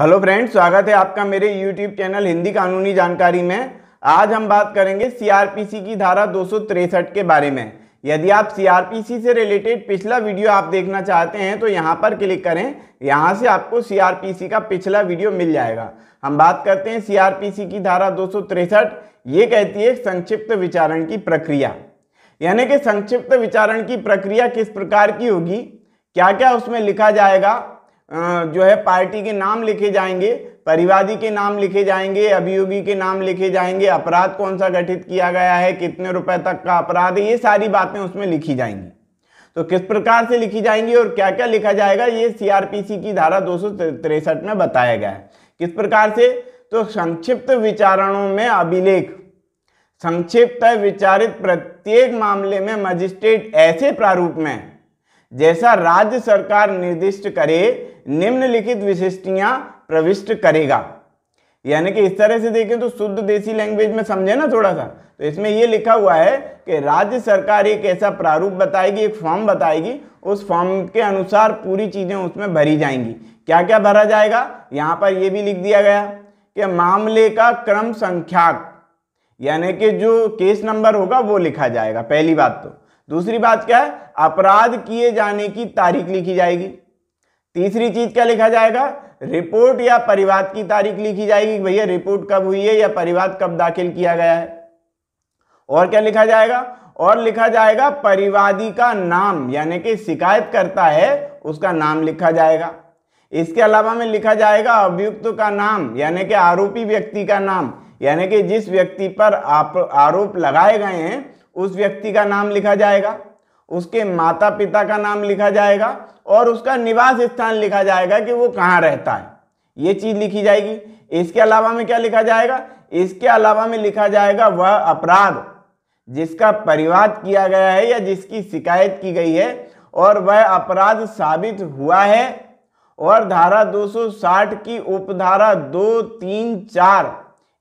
hello friends स्वागत है आपका मेरे यूट्यूब चैनल हिंदी कानूनी जानकारी में आज हम बात करेंगे सीआरपीसी की धारा दो के बारे में यदि आप सीआरपीसी से रिलेटेड पिछला वीडियो आप देखना चाहते हैं तो यहाँ पर क्लिक करें यहाँ से आपको सीआरपीसी का पिछला वीडियो मिल जाएगा हम बात करते हैं सीआरपीसी की धारा दो ये कहती है संक्षिप्त विचारण की प्रक्रिया यानी कि संक्षिप्त विचारण की प्रक्रिया किस प्रकार की होगी क्या क्या उसमें लिखा जाएगा जो है पार्टी के नाम लिखे जाएंगे परिवादी के नाम लिखे जाएंगे अभियोगी के नाम लिखे जाएंगे अपराध कौन सा गठित किया गया है कितने रुपए तक का अपराध है ये सारी बातें उसमें लिखी जाएंगी तो किस प्रकार से लिखी जाएंगी और क्या क्या लिखा जाएगा ये सीआरपीसी की धारा दो में बताया गया है किस प्रकार से तो संक्षिप्त विचारणों में अभिलेख संक्षिप्त विचारित प्रत्येक मामले में मजिस्ट्रेट ऐसे प्रारूप में जैसा राज्य सरकार निर्दिष्ट करे निम्नलिखित विशिष्टियां प्रविष्ट करेगा यानी कि इस तरह से देखें तो शुद्ध देसी लैंग्वेज में समझे ना थोड़ा सा तो इसमें यह लिखा हुआ है कि राज्य सरकार एक ऐसा प्रारूप बताएगी एक फॉर्म बताएगी उस फॉर्म के अनुसार पूरी चीज़ें उसमें भरी जाएंगी क्या क्या भरा जाएगा यहां पर यह भी लिख दिया गया कि मामले का क्रम संख्याक यानी कि जो केस नंबर होगा वो लिखा जाएगा पहली बात तो दूसरी बात क्या है अपराध किए जाने की तारीख लिखी जाएगी तीसरी चीज क्या लिखा जाएगा रिपोर्ट या परिवाद की तारीख लिखी जाएगी भैया रिपोर्ट कब हुई है या परिवाद कब दाखिल किया गया है और क्या लिखा जाएगा और लिखा जाएगा परिवादी का नाम यानी कि शिकायत करता है उसका नाम लिखा जाएगा इसके अलावा में लिखा जाएगा अभियुक्त का नाम यानी कि आरोपी व्यक्ति का नाम यानी कि जिस व्यक्ति पर आप आरोप लगाए गए हैं उस व्यक्ति का नाम लिखा जाएगा उसके माता पिता का नाम लिखा जाएगा और उसका निवास स्थान लिखा जाएगा कि वो कहाँ रहता है ये चीज़ लिखी जाएगी इसके अलावा में क्या लिखा जाएगा इसके अलावा में लिखा जाएगा वह अपराध जिसका परिवाद किया गया है या जिसकी शिकायत की गई है और वह अपराध साबित हुआ है और धारा 260 की उपधारा दो तीन चार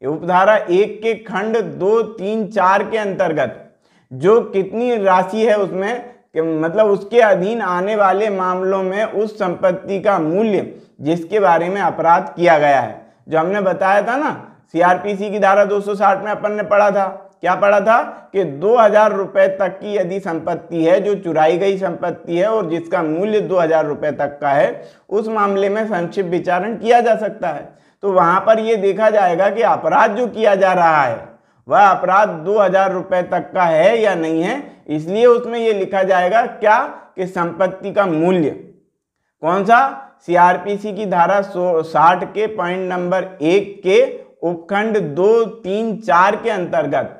उपधारा एक के खंड दो तीन चार के अंतर्गत जो कितनी राशि है उसमें कि मतलब उसके अधीन आने वाले मामलों में उस संपत्ति का मूल्य जिसके बारे में अपराध किया गया है जो हमने बताया था ना सीआरपीसी की धारा 260 में अपन ने पढ़ा था क्या पढ़ा था कि दो हजार रुपये तक की यदि संपत्ति है जो चुराई गई संपत्ति है और जिसका मूल्य दो हजार रुपये तक का है उस मामले में संक्षिप्त विचारण किया जा सकता है तो वहां पर यह देखा जाएगा कि अपराध जो किया जा रहा है वह अपराध दो हजार रुपए तक का है या नहीं है इसलिए उसमें यह लिखा जाएगा क्या कि संपत्ति का मूल्य कौन सा सीआरपीसी की धारा सो साठ के पॉइंट नंबर एक के उपखंड दो तीन चार के अंतर्गत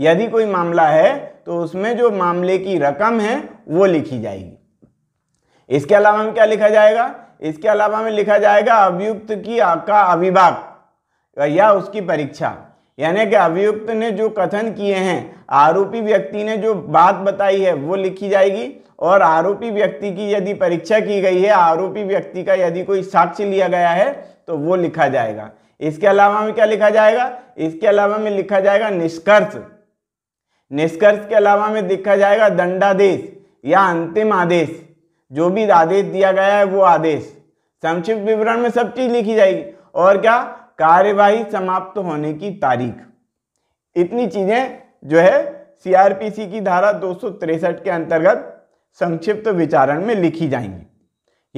यदि कोई मामला है तो उसमें जो मामले की रकम है वो लिखी जाएगी इसके अलावा में क्या लिखा जाएगा इसके अलावा में लिखा जाएगा अभियुक्त की का अभिभाग या उसकी परीक्षा यानी कि अभियुक्त ने जो कथन किए हैं आरोपी व्यक्ति ने जो बात बताई है वो लिखी जाएगी और आरोपी व्यक्ति की यदि परीक्षा की गई है आरोपी व्यक्ति का यदि कोई साक्ष्य लिया गया है तो वो लिखा जाएगा इसके अलावा में क्या लिखा जाएगा इसके अलावा में लिखा जाएगा निष्कर्ष निष्कर्ष के अलावा में लिखा जाएगा दंडादेश या अंतिम आदेश जो भी आदेश दिया गया है वो आदेश संक्षिप्त विवरण में सब चीज लिखी जाएगी और क्या कार्यवाही समाप्त होने की तारीख इतनी चीजें जो है सीआरपीसी की धारा दो के अंतर्गत संक्षिप्त विचारण में लिखी जाएंगी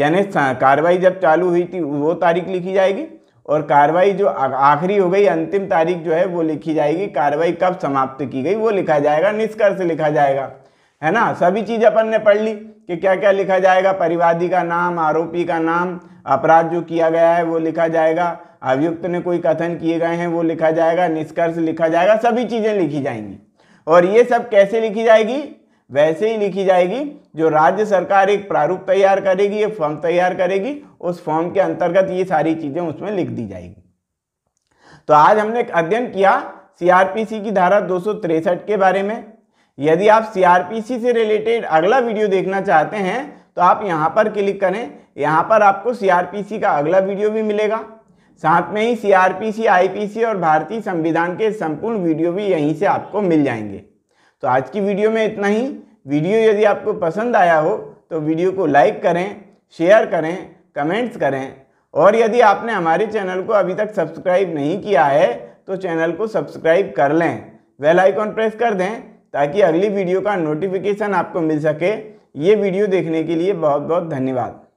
यानी कार्रवाई जब चालू हुई थी वो तारीख लिखी जाएगी और कार्रवाई जो आखिरी हो गई अंतिम तारीख जो है वो लिखी जाएगी कार्रवाई कब समाप्त की गई वो लिखा जाएगा निष्कर्ष लिखा जाएगा है ना सभी चीज़ अपन ने पढ़ ली कि क्या क्या लिखा जाएगा परिवादी का नाम आरोपी का नाम अपराध जो किया गया है वो लिखा जाएगा अभियुक्त ने कोई कथन किए गए हैं वो लिखा जाएगा निष्कर्ष लिखा जाएगा सभी चीज़ें लिखी जाएंगी और ये सब कैसे लिखी जाएगी वैसे ही लिखी जाएगी जो राज्य सरकार एक प्रारूप तैयार करेगी एक फॉर्म तैयार करेगी उस फॉर्म के अंतर्गत ये सारी चीज़ें उसमें लिख दी जाएगी तो आज हमने अध्ययन किया सीआरपीसी की धारा दो के बारे में यदि आप सीआरपीसी से रिलेटेड अगला वीडियो देखना चाहते हैं तो आप यहाँ पर क्लिक करें यहाँ पर आपको सी का अगला वीडियो भी मिलेगा साथ में ही सी आईपीसी और भारतीय संविधान के संपूर्ण वीडियो भी यहीं से आपको मिल जाएंगे तो आज की वीडियो में इतना ही वीडियो यदि आपको पसंद आया हो तो वीडियो को लाइक करें शेयर करें कमेंट्स करें और यदि आपने हमारे चैनल को अभी तक सब्सक्राइब नहीं किया है तो चैनल को सब्सक्राइब कर लें वेल आइकॉन प्रेस कर दें ताकि अगली वीडियो का नोटिफिकेशन आपको मिल सके ये वीडियो देखने के लिए बहुत बहुत धन्यवाद